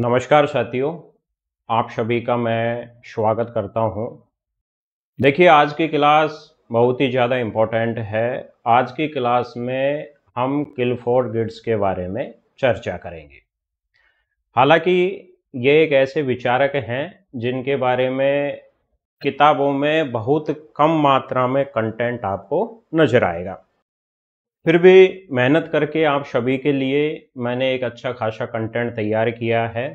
नमस्कार साथियों आप सभी का मैं स्वागत करता हूं देखिए आज की क्लास बहुत ही ज़्यादा इम्पोर्टेंट है आज की क्लास में हम किलफोर्ड गिड्स के बारे में चर्चा करेंगे हालांकि ये एक ऐसे विचारक हैं जिनके बारे में किताबों में बहुत कम मात्रा में कंटेंट आपको नजर आएगा फिर भी मेहनत करके आप सभी के लिए मैंने एक अच्छा खासा कंटेंट तैयार किया है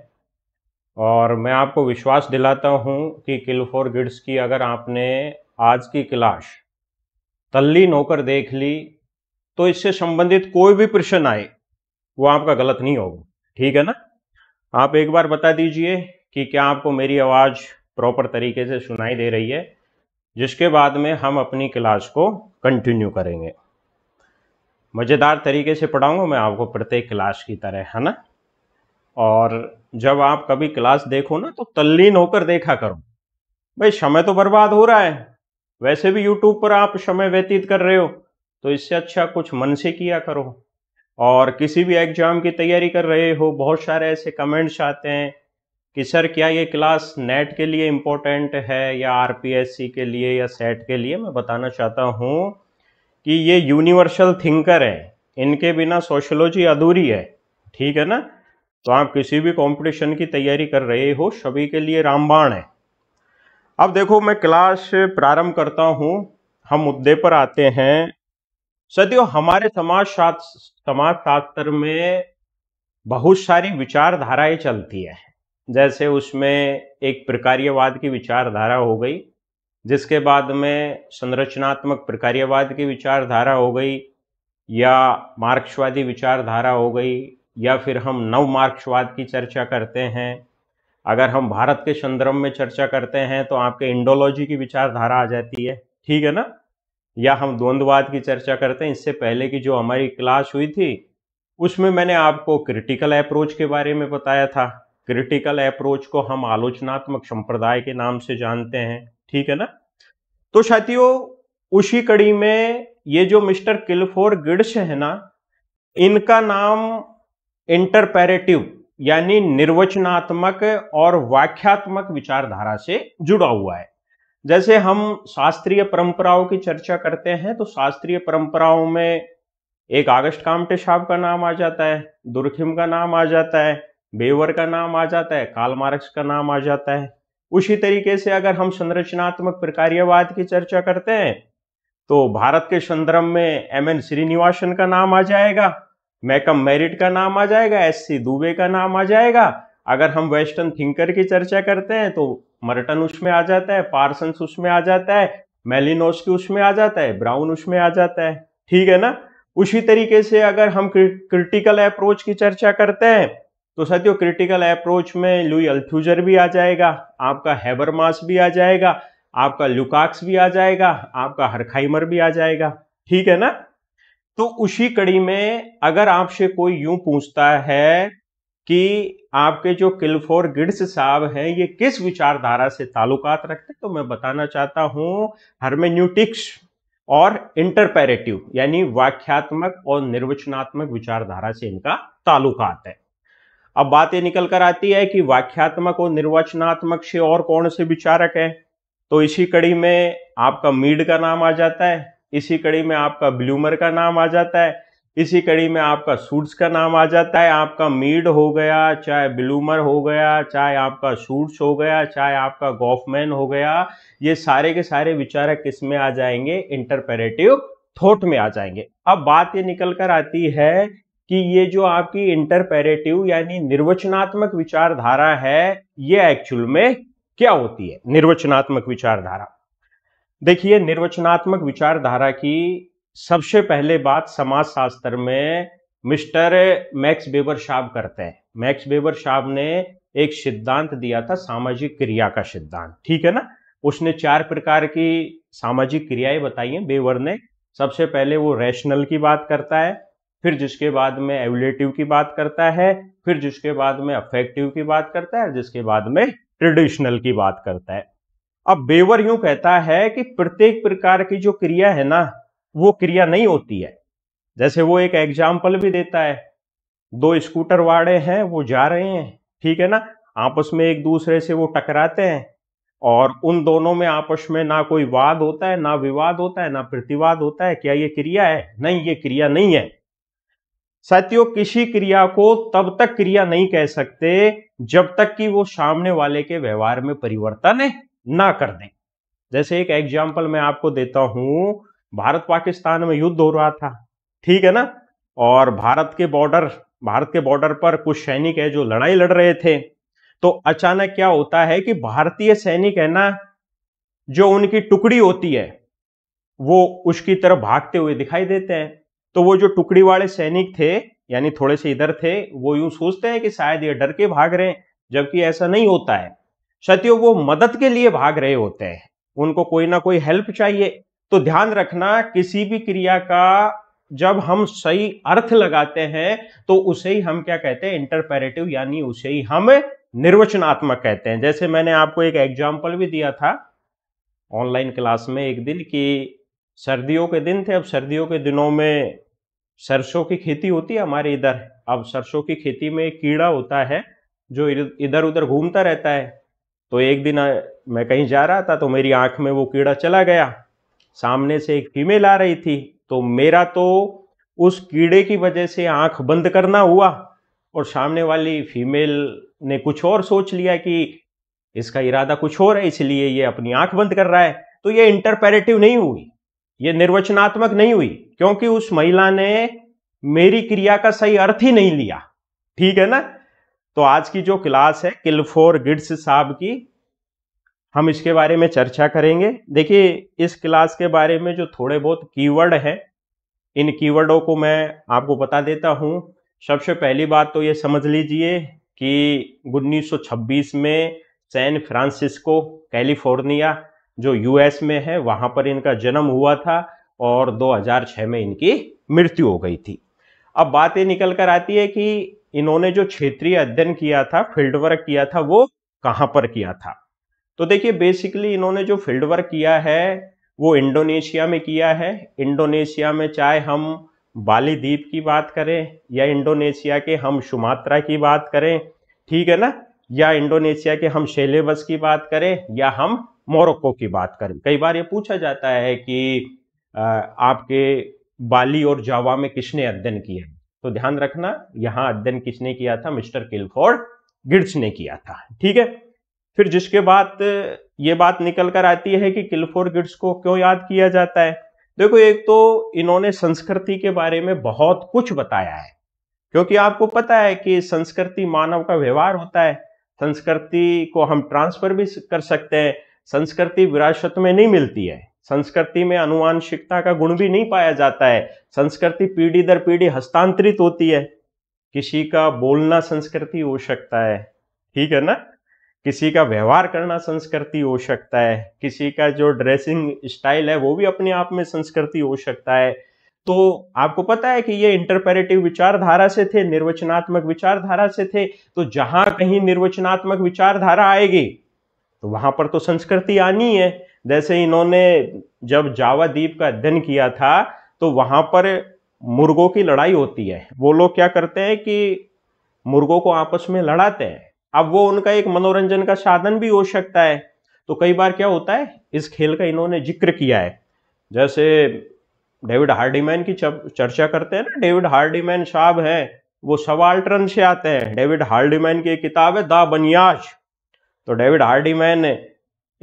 और मैं आपको विश्वास दिलाता हूँ कि किल फॉर गिड्स की अगर आपने आज की क्लास तल्ली नौकर देख ली तो इससे संबंधित कोई भी प्रश्न आए वो आपका गलत नहीं होगा ठीक है ना आप एक बार बता दीजिए कि क्या आपको मेरी आवाज़ प्रॉपर तरीके से सुनाई दे रही है जिसके बाद में हम अपनी क्लास को कंटिन्यू करेंगे मज़ेदार तरीके से पढ़ाऊँगा मैं आपको प्रत्येक क्लास की तरह है ना और जब आप कभी क्लास देखो ना तो तल्लीन होकर देखा करो भाई समय तो बर्बाद हो रहा है वैसे भी यूट्यूब पर आप समय व्यतीत कर रहे हो तो इससे अच्छा कुछ मन से किया करो और किसी भी एग्ज़ाम की तैयारी कर रहे हो बहुत सारे ऐसे कमेंट्स आते हैं कि सर क्या ये क्लास नेट के लिए इम्पोर्टेंट है या आरपीएससी के लिए या सेट के लिए मैं बताना चाहता हूँ कि ये यूनिवर्सल थिंकर हैं इनके बिना सोशोलॉजी अधूरी है ठीक है ना तो आप किसी भी कंपटीशन की तैयारी कर रहे हो सभी के लिए रामबाण है अब देखो मैं क्लास प्रारंभ करता हूँ हम मुद्दे पर आते हैं सदियों हमारे समाज शास्त्र समाज शास्त्र में बहुत सारी विचारधाराएं चलती है जैसे उसमें एक प्रकारवाद की विचारधारा हो गई जिसके बाद में संरचनात्मक प्रकार्यवाद की विचारधारा हो गई या मार्क्सवादी विचारधारा हो गई या फिर हम नव मार्क्सवाद की चर्चा करते हैं अगर हम भारत के संदर्भ में चर्चा करते हैं तो आपके इंडोलॉजी की विचारधारा आ जाती है ठीक है ना या हम द्वंद्ववाद की चर्चा करते हैं इससे पहले की जो हमारी क्लास हुई थी उसमें मैंने आपको क्रिटिकल अप्रोच के बारे में बताया था क्रिटिकल अप्रोच को हम आलोचनात्मक संप्रदाय के नाम से जानते हैं ठीक है ना तो साथियों उसी कड़ी में ये जो मिस्टर किलफोर गिड्स है ना इनका नाम इंटरपेरेटिव यानी निर्वचनात्मक और व्याख्यात्मक विचारधारा से जुड़ा हुआ है जैसे हम शास्त्रीय परंपराओं की चर्चा करते हैं तो शास्त्रीय परंपराओं में एक आगस्ट कामटे साहब का नाम आ जाता है दुर्खिम का नाम आ जाता है बेवर का नाम आ जाता है काल मार्क्स का नाम आ जाता है उसी तरीके से अगर हम संरचनात्मक प्रकार्यवाद की चर्चा करते हैं तो भारत के संदर्भ में एम एन श्रीनिवासन का नाम आ जाएगा मैकम मेरिट का नाम आ जाएगा एस सी दुबे का नाम आ जाएगा अगर हम वेस्टर्न थिंकर की चर्चा करते हैं तो मर्टन उसमें आ जाता है पार्सन्स उसमें आ जाता है मेलिनोस की उसमें आ जाता है ब्राउन उसमें आ जाता है ठीक है ना उसी तरीके से अगर हम क्रिटिकल अप्रोच की चर्चा करते हैं तो साथियों क्रिटिकल अप्रोच में लुई अल्थ्यूजर भी आ जाएगा आपका हैबरमास भी आ जाएगा आपका लुकाक्स भी आ जाएगा आपका हरखाइमर भी आ जाएगा ठीक है ना तो उसी कड़ी में अगर आपसे कोई यूं पूछता है कि आपके जो किलफोर गिड्स साहब हैं ये किस विचारधारा से ताल्लुकात रखते हैं तो मैं बताना चाहता हूं हर्मेन्यूटिक्स और इंटरपेरेटिव यानी व्याख्यात्मक और निर्वचनात्मक विचारधारा से इनका ताल्लुकात है अब बात ये निकल कर आती है कि वाख्यात्मक और निर्वचनात्मक से और कौन से विचारक है तो इसी कड़ी में आपका मीड का नाम आ जाता है इसी कड़ी में आपका ब्लूमर का नाम आ जाता है इसी कड़ी में आपका सूट्स का नाम आ जाता है आपका मीड हो गया चाहे ब्लूमर हो गया चाहे आपका सूट्स हो गया चाहे आपका गॉफमैन हो गया ये सारे के सारे विचारक इसमें आ जाएंगे इंटरपेरेटिव थॉट में आ जाएंगे अब बात ये निकल कर आती है कि ये जो आपकी इंटरपेरेटिव यानी निर्वचनात्मक विचारधारा है ये एक्चुअल में क्या होती है निर्वचनात्मक विचारधारा देखिए निर्वचनात्मक विचारधारा की सबसे पहले बात समाजशास्त्र में मिस्टर मैक्स बेबर शाब करते हैं मैक्स बेबर शाब ने एक सिद्धांत दिया था सामाजिक क्रिया का सिद्धांत ठीक है ना उसने चार प्रकार की सामाजिक क्रियाएं बताई हैं बेवर ने सबसे पहले वो रैशनल की बात करता है फिर जिसके बाद में एवलेटिव की बात करता है फिर जिसके बाद में अफेक्टिव की बात करता है जिसके बाद में ट्रेडिशनल की बात करता है अब बेवर यूं कहता है कि प्रत्येक प्रकार की जो क्रिया है ना वो क्रिया नहीं होती है जैसे वो एक एग्जाम्पल भी देता है दो स्कूटर वाड़े हैं वो जा रहे हैं ठीक है ना आपस में एक दूसरे से वो टकराते हैं और उन दोनों में आपस में ना कोई वाद होता है ना विवाद होता है ना प्रतिवाद होता है क्या ये क्रिया है नहीं ये क्रिया नहीं है साथियों किसी क्रिया को तब तक क्रिया नहीं कह सकते जब तक कि वो सामने वाले के व्यवहार में परिवर्तन ना कर दें जैसे एक एग्जाम्पल मैं आपको देता हूं भारत पाकिस्तान में युद्ध हो रहा था ठीक है ना और भारत के बॉर्डर भारत के बॉर्डर पर कुछ सैनिक है जो लड़ाई लड़ रहे थे तो अचानक क्या होता है कि भारतीय सैनिक है ना जो उनकी टुकड़ी होती है वो उसकी तरफ भागते हुए दिखाई देते हैं तो वो जो टुकड़ी वाले सैनिक थे यानी थोड़े से इधर थे वो यूं सोचते हैं कि शायद ये डर के भाग रहे हैं जबकि ऐसा नहीं होता है सत्यो वो मदद के लिए भाग रहे होते हैं उनको कोई ना कोई हेल्प चाहिए तो ध्यान रखना किसी भी क्रिया का जब हम सही अर्थ लगाते हैं तो उसे ही हम क्या कहते हैं इंटरपेरेटिव यानी उसे ही हम निर्वचनात्मक कहते हैं जैसे मैंने आपको एक एग्जाम्पल भी दिया था ऑनलाइन क्लास में एक दिन कि सर्दियों के दिन थे अब सर्दियों के दिनों में सरसों की खेती होती है हमारे इधर अब सरसों की खेती में एक कीड़ा होता है जो इधर उधर घूमता रहता है तो एक दिन मैं कहीं जा रहा था तो मेरी आंख में वो कीड़ा चला गया सामने से एक फीमेल आ रही थी तो मेरा तो उस कीड़े की वजह से आंख बंद करना हुआ और सामने वाली फीमेल ने कुछ और सोच लिया कि इसका इरादा कुछ और है इसलिए ये अपनी आंख बंद कर रहा है तो ये इंटरपेरेटिव नहीं हुई ये निर्वचनात्मक नहीं हुई क्योंकि उस महिला ने मेरी क्रिया का सही अर्थ ही नहीं लिया ठीक है ना तो आज की जो क्लास है किलफोर गिड्स साहब की हम इसके बारे में चर्चा करेंगे देखिए इस क्लास के बारे में जो थोड़े बहुत कीवर्ड हैं इन कीवर्डों को मैं आपको बता देता हूँ सबसे पहली बात तो ये समझ लीजिए कि 1926 में सैन फ्रांसिस्को कैलिफोर्निया जो यूएस में है वहाँ पर इनका जन्म हुआ था और 2006 में इनकी मृत्यु हो गई थी अब बात ये निकल कर आती है कि इन्होंने जो क्षेत्रीय अध्ययन किया था फील्ड वर्क किया था वो कहाँ पर किया था तो देखिए बेसिकली इन्होंने जो फील्ड वर्क किया है वो इंडोनेशिया में किया है इंडोनेशिया में चाहे हम बाली द्वीप की बात करें या इंडोनेशिया के हम सुमात्रा की बात करें ठीक है ना या इंडोनेशिया के हम शेलेबस की बात करें या हम मोरक्को की बात करें कई बार ये पूछा जाता है कि आपके बाली और जावा में किसने अध्ययन किया तो ध्यान रखना यहाँ अध्ययन किसने किया था मिस्टर किलफोर्ड गिड्स ने किया था ठीक है फिर जिसके बाद ये बात निकल कर आती है कि किलफोर गिड्स को क्यों याद किया जाता है देखो एक तो इन्होंने संस्कृति के बारे में बहुत कुछ बताया है क्योंकि आपको पता है कि संस्कृति मानव का व्यवहार होता है संस्कृति को हम ट्रांसफर भी कर सकते हैं संस्कृति विरासत में नहीं मिलती है संस्कृति में अनुवांशिकता का गुण भी नहीं पाया जाता है संस्कृति पीढ़ी दर पीढ़ी हस्तांतरित होती है किसी का बोलना संस्कृति हो सकता है ठीक है ना किसी का व्यवहार करना संस्कृति हो सकता है किसी का जो ड्रेसिंग स्टाइल है वो भी अपने आप में संस्कृति हो सकता है तो आपको पता है कि ये इंटरपेरेटिव विचारधारा से थे निर्वचनात्मक विचारधारा से थे तो जहां कहीं निर्वचनात्मक विचारधारा आएगी तो वहां पर तो संस्कृति आनी है जैसे इन्होंने जब जावा द्वीप का अध्ययन किया था तो वहाँ पर मुर्गों की लड़ाई होती है वो लोग क्या करते हैं कि मुर्गों को आपस में लड़ाते हैं अब वो उनका एक मनोरंजन का साधन भी हो सकता है तो कई बार क्या होता है इस खेल का इन्होंने जिक्र किया है जैसे डेविड हार्डीमैन की चर्चा करते हैं ना डेविड हार्डीमैन साहब हैं वो सवाल्टरन से आते हैं डेविड हार्डीमैन की किताब है द बनियाज तो डेविड हार्डीमैन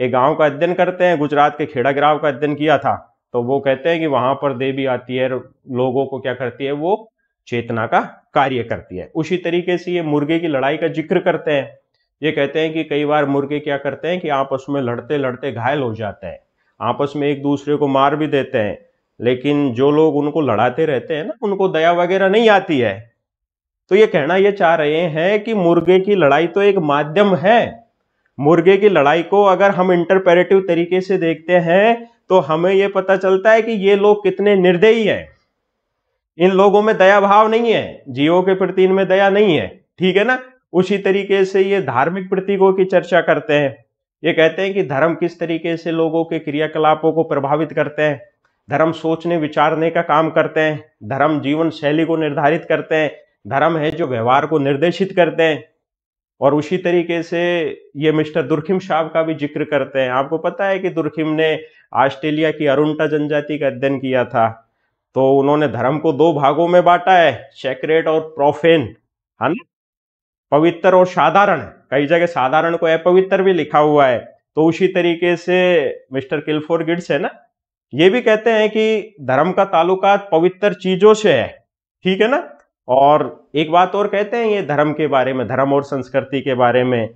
एक गांव का अध्ययन करते हैं गुजरात के खेड़ा ग्राव का अध्ययन किया था तो वो कहते हैं कि वहां पर देवी आती है लोगों को क्या करती है वो चेतना का कार्य करती है उसी तरीके से ये मुर्गे की लड़ाई का जिक्र करते हैं ये कहते हैं कि कई बार मुर्गे क्या करते हैं कि आपस में लड़ते लड़ते घायल हो जाते हैं आपस में एक दूसरे को मार भी देते हैं लेकिन जो लोग उनको लड़ाते रहते हैं ना उनको दया वगैरह नहीं आती है तो ये कहना ये चाह रहे हैं कि मुर्गे की लड़ाई तो एक माध्यम है मुर्गे की लड़ाई को अगर हम इंटरपेरेटिव तरीके से देखते हैं तो हमें यह पता चलता है कि ये लोग कितने निर्दयी हैं इन लोगों में दया भाव नहीं है जीवों के प्रति इनमें दया नहीं है ठीक है ना उसी तरीके से ये धार्मिक प्रतीकों की चर्चा करते हैं ये कहते हैं कि धर्म किस तरीके से लोगों के क्रियाकलापों को प्रभावित करते हैं धर्म सोचने विचारने का काम करते हैं धर्म जीवन शैली को निर्धारित करते हैं धर्म है जो व्यवहार को निर्देशित करते हैं और उसी तरीके से ये मिस्टर दुर्खिम शाह का भी जिक्र करते हैं आपको पता है कि दुर्खिम ने ऑस्ट्रेलिया की अरुणटा जनजाति का अध्ययन किया था तो उन्होंने धर्म को दो भागों में बांटा है सेक्रेट और प्रोफेन है ना पवित्र और साधारण कई जगह साधारण को अपवित्र भी लिखा हुआ है तो उसी तरीके से मिस्टर किल्फोर गिड्स है ना ये भी कहते हैं कि धर्म का ताल्लुकात पवित्र चीजों से है ठीक है ना और एक बात और कहते हैं ये धर्म के बारे में धर्म और संस्कृति के बारे में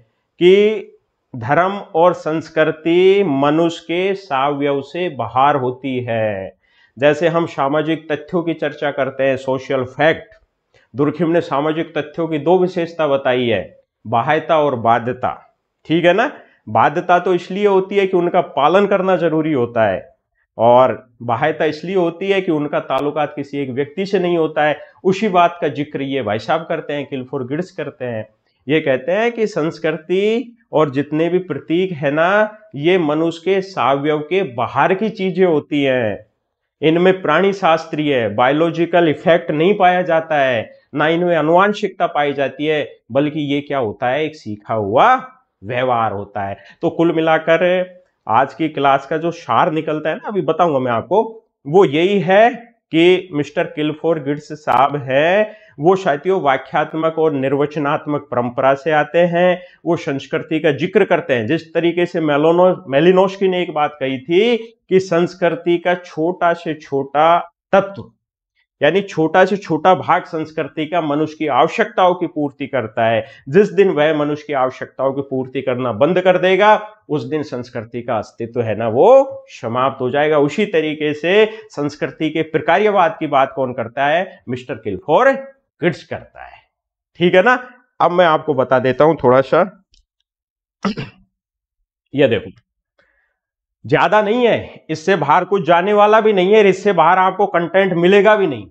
कि धर्म और संस्कृति मनुष्य के सावयव से बाहर होती है जैसे हम सामाजिक तथ्यों की चर्चा करते हैं सोशल फैक्ट दुर्खिम ने सामाजिक तथ्यों की दो विशेषता बताई है बाह्यता और बाध्यता ठीक है ना बाध्यता तो इसलिए होती है कि उनका पालन करना जरूरी होता है और बाह्यता इसलिए होती है कि उनका ताल्लुकात किसी एक व्यक्ति से नहीं होता है उसी बात का जिक्र ये भाई साहब करते हैं किलफोर गिड्स करते हैं ये कहते हैं कि संस्कृति और जितने भी प्रतीक है ना ये मनुष्य के सावयव के बाहर की चीजें होती हैं इनमें प्राणी शास्त्रीय बायोलॉजिकल इफेक्ट नहीं पाया जाता है ना इनमें अनुवांशिकता पाई जाती है बल्कि ये क्या होता है एक सीखा हुआ व्यवहार होता है तो कुल मिलाकर आज की क्लास का जो शार निकलता है ना अभी बताऊंगा मैं आपको वो यही है कि मिस्टर किलफोर गिड्स साहब है वो शायद व्याख्यात्मक और निर्वचनात्मक परंपरा से आते हैं वो संस्कृति का जिक्र करते हैं जिस तरीके से मेलोनो मेलिनोस्की ने एक बात कही थी कि संस्कृति का छोटा से छोटा तत्व यानी छोटा से छोटा भाग संस्कृति का मनुष्य की आवश्यकताओं की पूर्ति करता है जिस दिन वह मनुष्य की आवश्यकताओं की पूर्ति करना बंद कर देगा उस दिन संस्कृति का अस्तित्व है ना वो समाप्त हो जाएगा उसी तरीके से संस्कृति के प्रकार्यवाद की बात कौन करता है मिस्टर किल्फोर किड्स करता है ठीक है ना अब मैं आपको बता देता हूं थोड़ा सा यह देखो ज्यादा नहीं है इससे बाहर कुछ जाने वाला भी नहीं है इससे बाहर आपको कंटेंट मिलेगा भी नहीं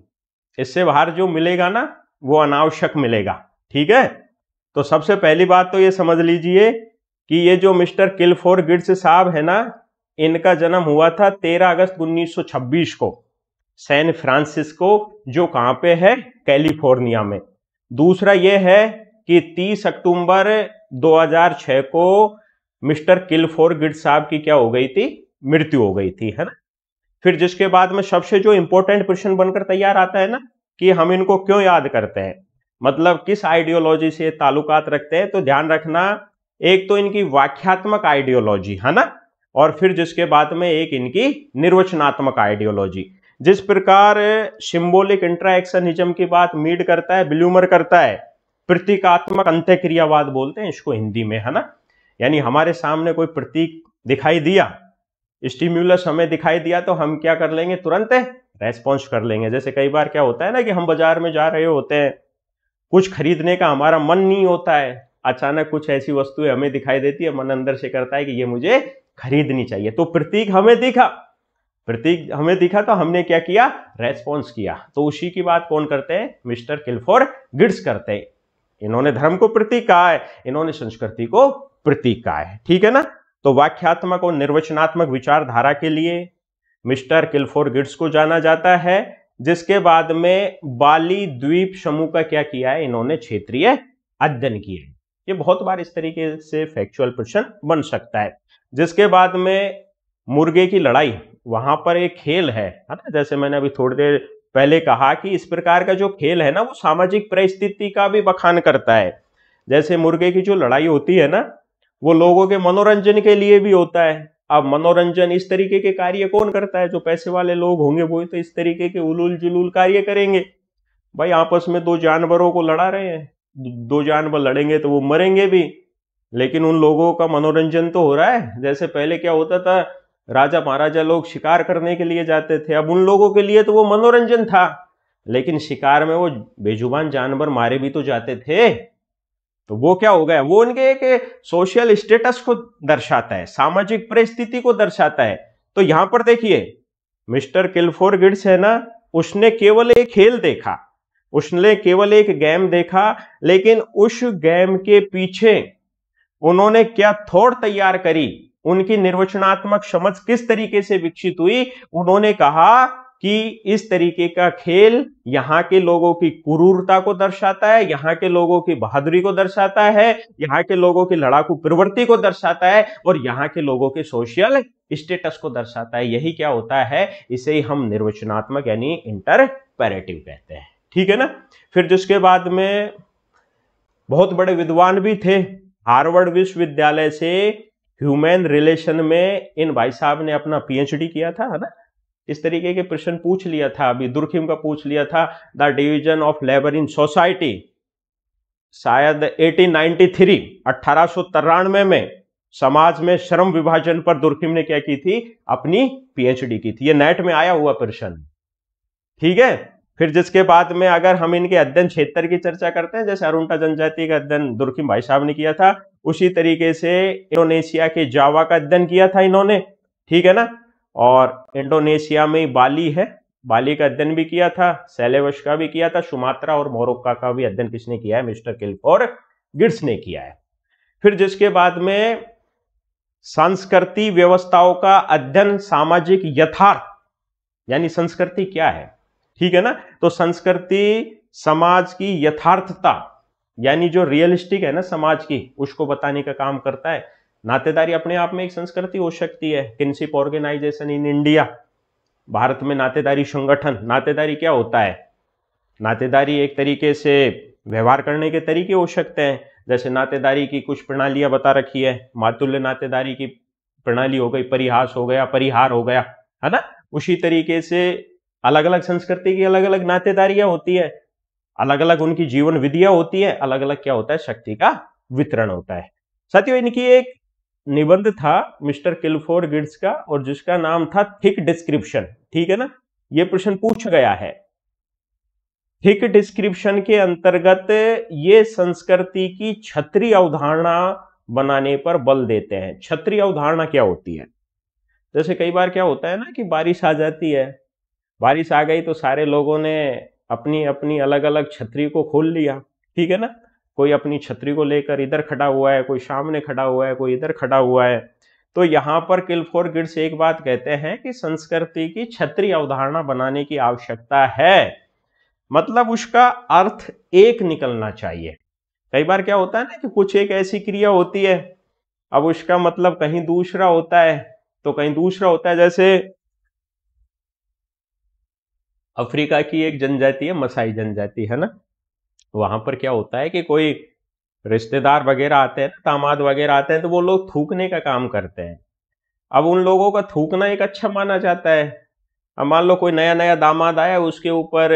इससे बाहर जो मिलेगा ना वो अनावश्यक मिलेगा ठीक है तो सबसे पहली बात तो ये समझ लीजिए कि ये जो मिस्टर किलफोर गिड्स साहब है ना इनका जन्म हुआ था 13 अगस्त 1926 को सैन फ्रांसिस्को जो कहाँ पे है कैलिफोर्निया में दूसरा ये है कि 30 अक्टूबर 2006 को मिस्टर किलफोर गिड साहब की क्या हो गई थी मृत्यु हो गई थी है ना फिर जिसके बाद में सबसे जो इंपॉर्टेंट क्वेश्चन बनकर तैयार आता है ना कि हम इनको क्यों याद करते हैं मतलब किस आइडियोलॉजी से ताल्लुकात रखते हैं तो ध्यान रखना एक तो इनकी व्याख्यात्मक आइडियोलॉजी है ना और फिर जिसके बाद में एक इनकी निर्वचनात्मक आइडियोलॉजी जिस प्रकार सिंबोलिक इंट्राएक्शनिज्म की बात मीड करता है ब्लूमर करता है प्रतीकात्मक अंत्यक्रियावाद बोलते हैं इसको हिंदी में है ना यानी हमारे सामने कोई प्रतीक दिखाई दिया स्टिम्यूलस हमें दिखाई दिया तो हम क्या कर लेंगे तुरंत रेस्पॉन्स कर लेंगे जैसे कई बार क्या होता है ना कि हम बाजार में जा रहे होते हैं कुछ खरीदने का हमारा मन नहीं होता है अचानक कुछ ऐसी वस्तुएं हमें दिखाई देती है मन अंदर से करता है कि ये मुझे खरीदनी चाहिए तो प्रतीक हमें दिखा प्रतीक हमें दिखा तो हमने क्या किया रेस्पॉन्स किया तो उसी की बात कौन करते हैं मिस्टर किलफोर गिड्स करते हैं इन्होंने धर्म को प्रतीक कहा है इन्होंने संस्कृति को है ठीक है ना तो व्याख्यात्मक और निर्वचनात्मक विचारधारा के लिए मिस्टर किल्फोर गिड्स को जाना जाता है जिसके बाद में बाली द्वीप समूह का क्या किया है इन्होंने क्षेत्रीय अध्ययन किया ये बहुत बार इस तरीके से फैक्चुअल प्रश्न बन सकता है जिसके बाद में मुर्गे की लड़ाई वहां पर एक खेल है है ना जैसे मैंने अभी थोड़ी देर पहले कहा कि इस प्रकार का जो खेल है ना वो सामाजिक परिस्थिति का भी बखान करता है जैसे मुर्गे की जो लड़ाई होती है ना वो लोगों के मनोरंजन के लिए भी होता है अब मनोरंजन इस तरीके के कार्य कौन करता है जो पैसे वाले लोग होंगे वो तो इस तरीके के उलूल जुलूल कार्य करेंगे भाई आपस में दो जानवरों को लड़ा रहे हैं दो जानवर लड़ेंगे तो वो मरेंगे भी लेकिन उन लोगों का मनोरंजन तो हो रहा है जैसे पहले क्या होता था राजा महाराजा लोग शिकार करने के लिए जाते थे अब उन लोगों के लिए तो वो मनोरंजन था लेकिन शिकार में वो बेजुबान जानवर मारे भी तो जाते थे तो वो क्या हो गया वो उनके एक सोशल स्टेटस को दर्शाता है सामाजिक परिस्थिति को दर्शाता है तो यहां पर देखिए मिस्टर किलफोर गिड्स है ना उसने केवल एक खेल देखा उसने केवल एक गेम देखा लेकिन उस गेम के पीछे उन्होंने क्या थोड़ तैयार करी उनकी निर्वचनात्मक समझ किस तरीके से विकसित हुई उन्होंने कहा कि इस तरीके का खेल यहाँ के लोगों की क्रूरता को दर्शाता है यहाँ के लोगों की बहादुरी को दर्शाता है यहाँ के लोगों की लड़ाकू प्रवृत्ति को दर्शाता है और यहाँ के लोगों के सोशल स्टेटस को दर्शाता है यही क्या होता है इसे हम निर्वचनात्मक यानी इंटरपेरेटिव कहते हैं ठीक है ना फिर जिसके बाद में बहुत बड़े विद्वान भी थे हार्वर्ड विश्वविद्यालय से ह्यूमन रिलेशन में इन भाई साहब ने अपना पीएचडी किया था है ना इस तरीके के प्रश्न पूछ लिया था अभी दुर्खिम का पूछ लिया था the division of labour in society शायद 1893 अठारह में समाज में श्रम विभाजन पर दुर्खिम ने क्या की थी अपनी पीएचडी की थी ये नेट में आया हुआ प्रश्न ठीक है फिर जिसके बाद में अगर हम इनके अध्ययन क्षेत्र की चर्चा करते हैं जैसे अरुणा जनजाति का अध्ययन दुर्खिम भाई साहब ने किया था उसी तरीके से इंडोनेशिया के जावा का अध्ययन किया था इन्होंने ठीक है ना और इंडोनेशिया में बाली है बाली का अध्ययन भी किया था सेलेवश का भी किया था सुमात्रा और मोरक्का का भी अध्ययन किसने किया है मिस्टर किल्प और गिड्स ने किया है फिर जिसके बाद में संस्कृति व्यवस्थाओं का अध्ययन सामाजिक यथार्थ यानी संस्कृति क्या है ठीक है ना तो संस्कृति समाज की यथार्थता यानी जो रियलिस्टिक है ना समाज की उसको बताने का काम करता है नातेदारी अपने आप में एक संस्कृति हो सकती है kinship organisation in India Bharat में नातेदारी संगठन नातेदारी क्या होता है नातेदारी एक तरीके से व्यवहार करने के तरीके हो सकते हैं जैसे नातेदारी की कुछ प्रणालियां बता रखी है मातुल्य नातेदारी की प्रणाली हो गई परिहास हो गया परिहार हो गया है ना उसी तरीके से अलग अलग संस्कृति की अलग अलग नातेदारियां होती है अलग अलग उनकी जीवन विधियां होती है अलग अलग क्या होता है शक्ति का वितरण होता है साथियों इनकी एक निबंध था मिस्टर किलफोर गिड्स का और जिसका नाम था थिक डिस्क्रिप्शन ठीक है ना ये प्रश्न पूछ गया है थिक डिस्क्रिप्शन के अंतर्गत ये संस्कृति की छत्री अवधारणा बनाने पर बल देते हैं छत्री अवधारणा क्या होती है जैसे कई बार क्या होता है ना कि बारिश आ जाती है बारिश आ गई तो सारे लोगों ने अपनी अपनी अलग अलग छतरी को खोल लिया ठीक है ना कोई अपनी छतरी को लेकर इधर खड़ा हुआ है कोई सामने खड़ा हुआ है कोई इधर खड़ा हुआ है तो यहाँ पर किल्फोर गिड्स एक बात कहते हैं कि संस्कृति की छतरी अवधारणा बनाने की आवश्यकता है मतलब उसका अर्थ एक निकलना चाहिए कई बार क्या होता है ना कि कुछ एक ऐसी क्रिया होती है अब उसका मतलब कहीं दूसरा होता है तो कहीं दूसरा होता है जैसे अफ्रीका की एक जनजाति है मसाई जनजाति है ना तो वहां पर क्या होता है कि कोई रिश्तेदार वगैरह आते हैं दामाद वगैरह आते हैं तो वो लोग थूकने का काम करते हैं अब उन लोगों का थूकना एक अच्छा माना जाता है अब मान लो कोई नया नया दामाद आया उसके ऊपर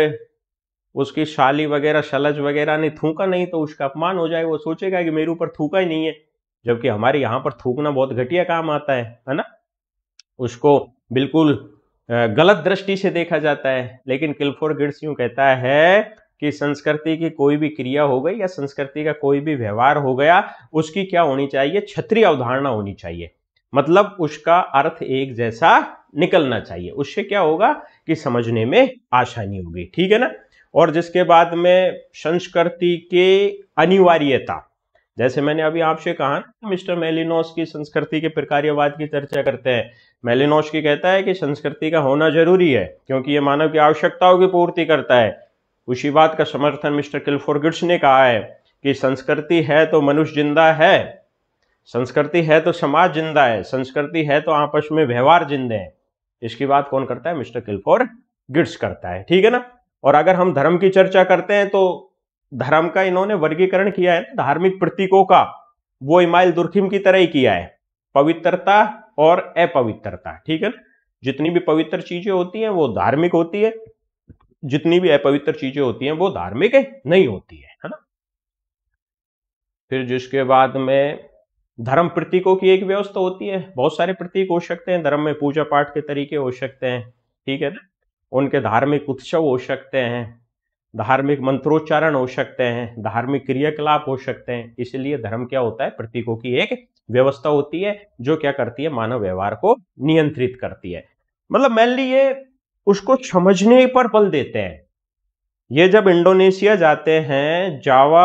उसकी शाली वगैरह शलज वगैरह ने थूका नहीं तो उसका अपमान हो जाए वो सोचेगा कि मेरे ऊपर थूका ही नहीं है जबकि हमारे यहाँ पर थूकना बहुत घटिया काम आता है है ना उसको बिल्कुल गलत दृष्टि से देखा जाता है लेकिन किल्फोर गिड्स यूँ कहता है कि संस्कृति की कोई भी क्रिया हो गई या संस्कृति का कोई भी व्यवहार हो गया उसकी क्या होनी चाहिए क्षत्रिय अवधारणा होनी चाहिए मतलब उसका अर्थ एक जैसा निकलना चाहिए उससे क्या होगा कि समझने में आसानी होगी ठीक है ना और जिसके बाद में संस्कृति के अनिवार्यता जैसे मैंने अभी आपसे कहा ना मिस्टर मेलिनोस की संस्कृति के प्रकार्यवाद की चर्चा करते हैं मेलिनोस की कहता है कि संस्कृति का होना जरूरी है क्योंकि ये मानव की आवश्यकताओं की पूर्ति करता है उसी बात का समर्थन मिस्टर किलफोरगिड्स ने कहा है कि संस्कृति है तो मनुष्य जिंदा है संस्कृति है तो समाज जिंदा है संस्कृति है तो आपस में व्यवहार जिंदे हैं इसकी बात कौन करता है मिस्टर किलफोर गिड्स करता है ठीक है ना और अगर हम धर्म की चर्चा करते हैं तो धर्म का इन्होंने वर्गीकरण किया है धार्मिक प्रतीकों का वो इमाइल दुर्खिम की तरह ही किया है पवित्रता और अपवित्रता ठीक है ना जितनी भी पवित्र चीजें होती हैं वो धार्मिक होती है जितनी भी अपवित्र चीजें होती हैं वो धार्मिक है नहीं होती है है ना फिर जिसके बाद में धर्म प्रतीकों की एक व्यवस्था होती है बहुत सारे प्रतीक हो सकते हैं धर्म में पूजा पाठ के तरीके हो सकते हैं ठीक है ना उनके धार्मिक उत्सव हो सकते हैं धार्मिक मंत्रोच्चारण हो सकते हैं धार्मिक क्रियाकलाप हो सकते हैं इसलिए धर्म क्या होता है प्रतीकों की एक व्यवस्था होती है जो क्या करती है मानव व्यवहार को नियंत्रित करती है मतलब मेनली ये उसको समझने पर बल देते हैं ये जब इंडोनेशिया जाते हैं जावा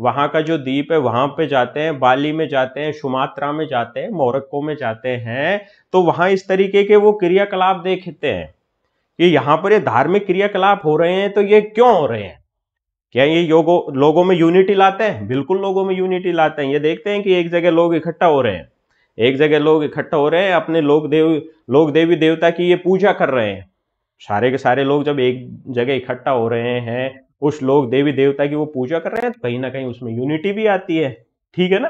वहां का जो द्वीप है वहां पे जाते हैं बाली में जाते हैं सुमात्रा में जाते हैं मोरक्को में जाते हैं तो वहां इस तरीके के वो क्रियाकलाप देखते हैं कि यहां पर ये धार्मिक क्रियाकलाप हो रहे हैं तो ये क्यों हो रहे हैं क्या ये योगो लोगों में यूनिटी लाते हैं बिल्कुल लोगों में यूनिटी लाते हैं ये देखते हैं कि एक जगह लोग इकट्ठा हो रहे हैं एक जगह लोग इकट्ठा हो रहे हैं अपने लोग देव लोग देवी देवता की ये पूजा कर रहे हैं सारे के सारे लोग जब एक जगह इकट्ठा हो रहे हैं उस लोग देवी देवता की वो पूजा कर रहे हैं तो कहीं ना कहीं उसमें यूनिटी भी आती है ठीक है ना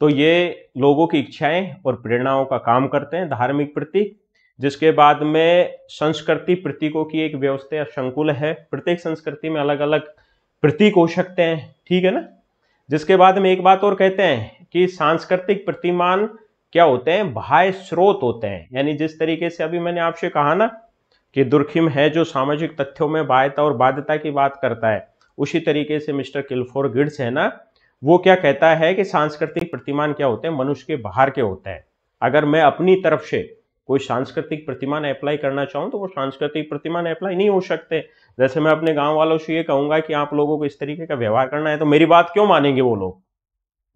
तो ये लोगों की इच्छाएं और प्रेरणाओं का काम करते हैं धार्मिक प्रतीक जिसके बाद में संस्कृति प्रतीकों की एक व्यवस्था संकुल है प्रत्येक संस्कृति में अलग अलग प्रतीक हो सकते हैं ठीक है ना जिसके बाद में एक बात और कहते हैं कि सांस्कृतिक प्रतिमान क्या होते हैं बाह्य स्रोत होते हैं यानी जिस तरीके से अभी मैंने आपसे कहा ना कि दुर्खिम है जो सामाजिक तथ्यों में बायता और बाध्यता की बात करता है उसी तरीके से मिस्टर किल्फोर गिड्स है ना वो क्या कहता है कि सांस्कृतिक प्रतिमान क्या होते हैं मनुष्य के बाहर के होते हैं अगर मैं अपनी तरफ से कोई सांस्कृतिक प्रतिमान अप्लाई करना चाहूँ तो वो सांस्कृतिक प्रतिमान अप्लाई नहीं हो सकते जैसे मैं अपने गांव वालों से ये कहूंगा कि आप लोगों को इस तरीके का व्यवहार करना है तो मेरी बात क्यों मानेंगे वो लोग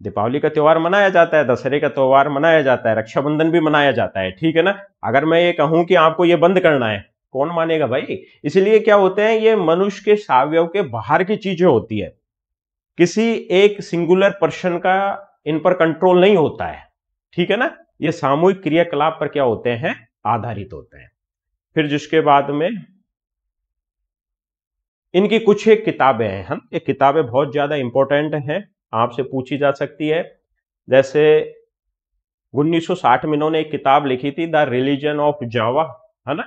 दीपावली का त्यौहार मनाया जाता है दशहरे का त्यौहार मनाया जाता है रक्षाबंधन भी मनाया जाता है ठीक है ना अगर मैं ये कहूँ कि आपको ये बंद करना है कौन मानेगा भाई इसलिए क्या होते हैं ये मनुष्य के सावयव के बाहर की चीजें होती है किसी एक सिंगुलर पर्सन का इन पर कंट्रोल नहीं होता है ठीक है ना ये सामूहिक क्रियाकलाप पर क्या होते हैं आधारित होते हैं फिर जिसके बाद में इनकी कुछ एक किताबें हैं हम ये किताबें बहुत ज्यादा इंपॉर्टेंट हैं आपसे पूछी जा सकती है जैसे 1960 में इन्होंने एक किताब लिखी थी द रिलीजन ऑफ जावा है ना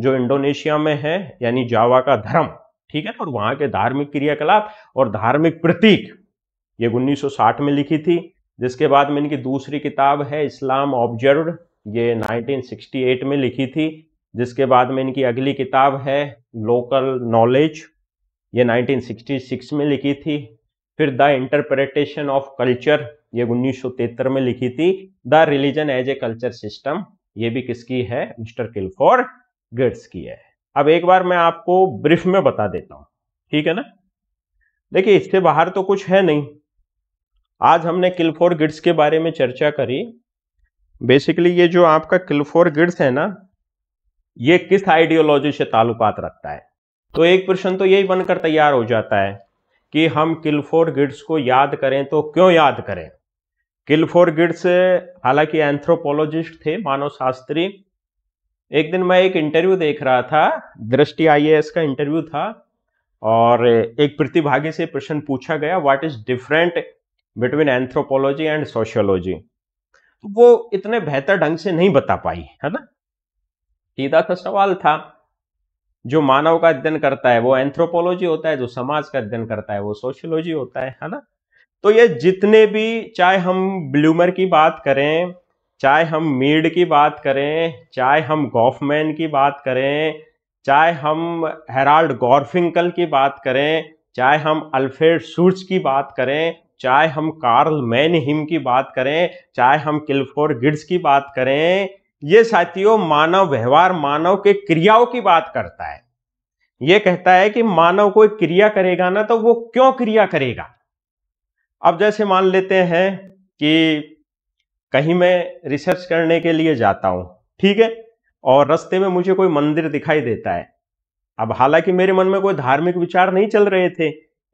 जो इंडोनेशिया में है यानी जावा का धर्म ठीक है और वहाँ के धार्मिक क्रियाकलाप और धार्मिक प्रतीक ये 1960 में लिखी थी जिसके बाद में इनकी दूसरी किताब है इस्लाम ऑब्जर्व ये 1968 में लिखी थी जिसके बाद में इनकी अगली किताब है लोकल नॉलेज ये 1966 में लिखी थी फिर द इंटरप्रिटेशन ऑफ कल्चर ये उन्नीस में लिखी थी the religion as a culture system ये भी किसकी है मिस्टर किलफोर्ड गेट्स की है अब एक बार मैं आपको ब्रीफ में बता देता हूं ठीक है ना देखिए इससे बाहर तो कुछ है नहीं आज हमने किलफोर गिड्स के बारे में चर्चा करी बेसिकली ये जो आपका किलफोर गिड्स है ना ये किस आइडियोलॉजी से ताल्लुकात रखता है तो एक प्रश्न तो यही बनकर तैयार हो जाता है कि हम किलफोर गिड्स को याद करें तो क्यों याद करें किलफोर गिड्स हालांकि एंथ्रोपोलॉजिस्ट थे मानव शास्त्री एक दिन मैं एक इंटरव्यू देख रहा था दृष्टि आई का इंटरव्यू था और एक प्रतिभागी से प्रश्न पूछा गया what is different between anthropology and sociology वो इतने बेहतर ढंग से नहीं बता पाई है ना सीधा सा सवाल था जो मानव का अध्ययन करता है वो एंथ्रोपोलॉजी होता है जो समाज का अध्ययन करता है वो सोशियोलॉजी होता है है ना तो ये जितने भी चाहे हम ब्लूमर की बात करें चाहे हम मीड की बात करें चाहे हम गॉफमैन की बात करें चाहे हम हेराल्ड गॉर्फिंकल की बात करें चाहे हम अल्फ्रेड सूर्स की बात करें चाहे हम कार्ल मैन हिम की बात करें चाहे हम किल्फोर गिड्स की बात करें ये साथियों मानव व्यवहार मानव के क्रियाओं की बात करता है ये कहता है कि मानव कोई क्रिया करेगा ना तो वो क्यों क्रिया करेगा अब जैसे मान लेते हैं कि कहीं मैं रिसर्च करने के लिए जाता हूँ ठीक है और रस्ते में मुझे कोई मंदिर दिखाई देता है अब हालांकि मेरे मन में कोई धार्मिक विचार नहीं चल रहे थे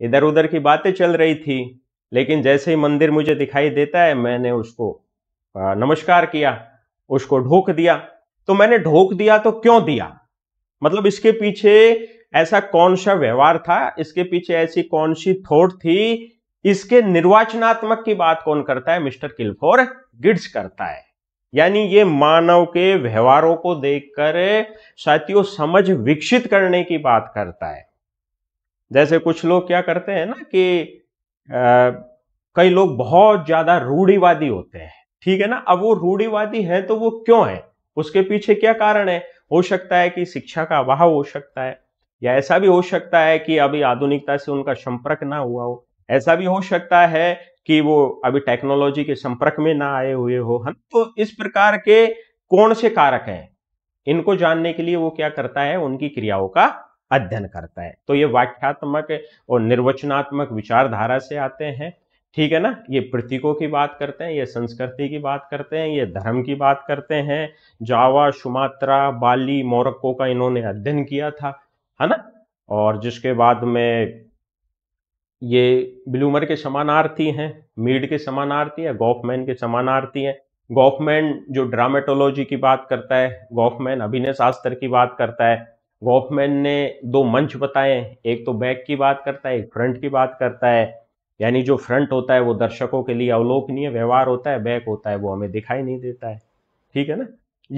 इधर उधर की बातें चल रही थी लेकिन जैसे ही मंदिर मुझे दिखाई देता है मैंने उसको नमस्कार किया उसको ढोक दिया तो मैंने ढोक दिया तो क्यों दिया मतलब इसके पीछे ऐसा कौन सा व्यवहार था इसके पीछे ऐसी कौन सी थॉट थी इसके निर्वाचनात्मक की बात कौन करता है मिस्टर किलफोर गिड्स करता है यानी ये मानव के व्यवहारों को देखकर साथियों समझ विकसित करने की बात करता है जैसे कुछ लोग क्या करते हैं ना कि आ, कई लोग बहुत ज्यादा रूढ़ीवादी होते हैं ठीक है ना अब वो रूढ़ीवादी है तो वो क्यों है उसके पीछे क्या कारण है हो सकता है कि शिक्षा का अभाव हो सकता है या ऐसा भी हो सकता है कि अभी आधुनिकता से उनका संपर्क ना हुआ हो ऐसा भी हो सकता है कि वो अभी टेक्नोलॉजी के संपर्क में ना आए हुए हो हम तो इस प्रकार के कौन से कारक हैं इनको जानने के लिए वो क्या करता है उनकी क्रियाओं का अध्ययन करता है तो ये व्याख्यात्मक और निर्वचनात्मक विचारधारा से आते हैं ठीक है ना ये प्रतीकों की बात करते हैं ये संस्कृति की बात करते हैं ये धर्म की बात करते हैं जावा सुमात्रा बाली मोरक्को का इन्होंने अध्ययन किया था है ना और जिसके बाद में ये ब्लूमर के समानार्थी हैं मीड के समानार्थी है गॉफमैन के समानार्थी हैं गॉफमैन जो ड्रामेटोलॉजी की बात करता है गॉफमैन अभिनय शास्त्र की बात करता है गॉफमैन ने दो मंच बताए एक तो बैक की बात करता है एक फ्रंट की बात करता है यानी जो फ्रंट होता है वो दर्शकों के लिए अवलोकनीय व्यवहार होता है बैक होता है वो हमें दिखाई नहीं देता है ठीक है ना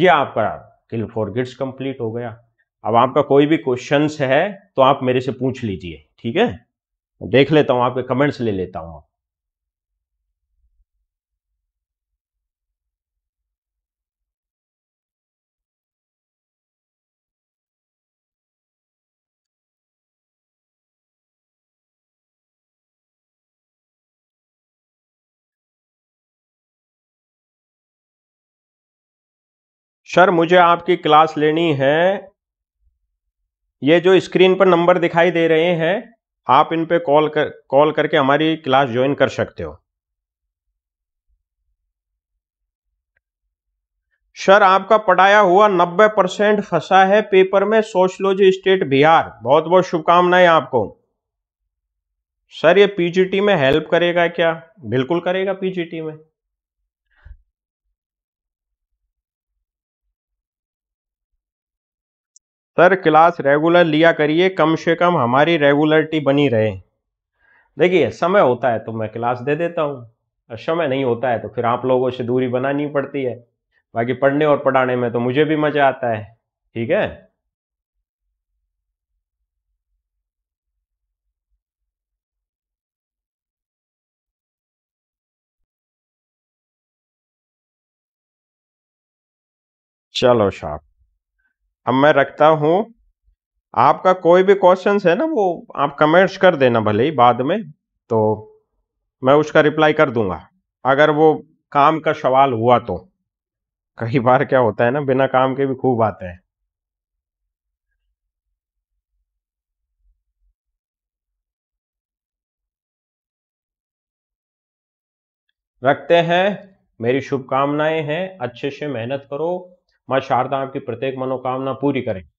ये आपका किल फॉर गिट्स कंप्लीट हो गया अब आपका कोई भी क्वेश्चन है तो आप मेरे से पूछ लीजिए ठीक है देख लेता हूं आपके कमेंट्स ले लेता हूं सर मुझे आपकी क्लास लेनी है ये जो स्क्रीन पर नंबर दिखाई दे रहे हैं आप इन पे कॉल कर कॉल करके हमारी क्लास ज्वाइन कर सकते हो सर आपका पढ़ाया हुआ 90 परसेंट फंसा है पेपर में सोशलॉजी स्टेट बिहार बहुत बहुत शुभकामनाएं आपको सर ये पीजीटी में हेल्प करेगा क्या बिल्कुल करेगा पीजीटी में सर क्लास रेगुलर लिया करिए कम से कम हमारी रेगुलरिटी बनी रहे देखिए समय होता है तो मैं क्लास दे देता हूँ और समय नहीं होता है तो फिर आप लोगों से दूरी बनानी पड़ती है बाकी पढ़ने और पढ़ाने में तो मुझे भी मज़ा आता है ठीक है चलो शाह अब मैं रखता हूँ आपका कोई भी क्वेश्चन है ना वो आप कमेंट्स कर देना भले ही बाद में तो मैं उसका रिप्लाई कर दूंगा अगर वो काम का सवाल हुआ तो कई बार क्या होता है ना बिना काम के भी खूब आते हैं रखते हैं मेरी शुभकामनाएं हैं अच्छे से मेहनत करो माँ शारदा आपकी प्रत्येक मनोकामना पूरी करें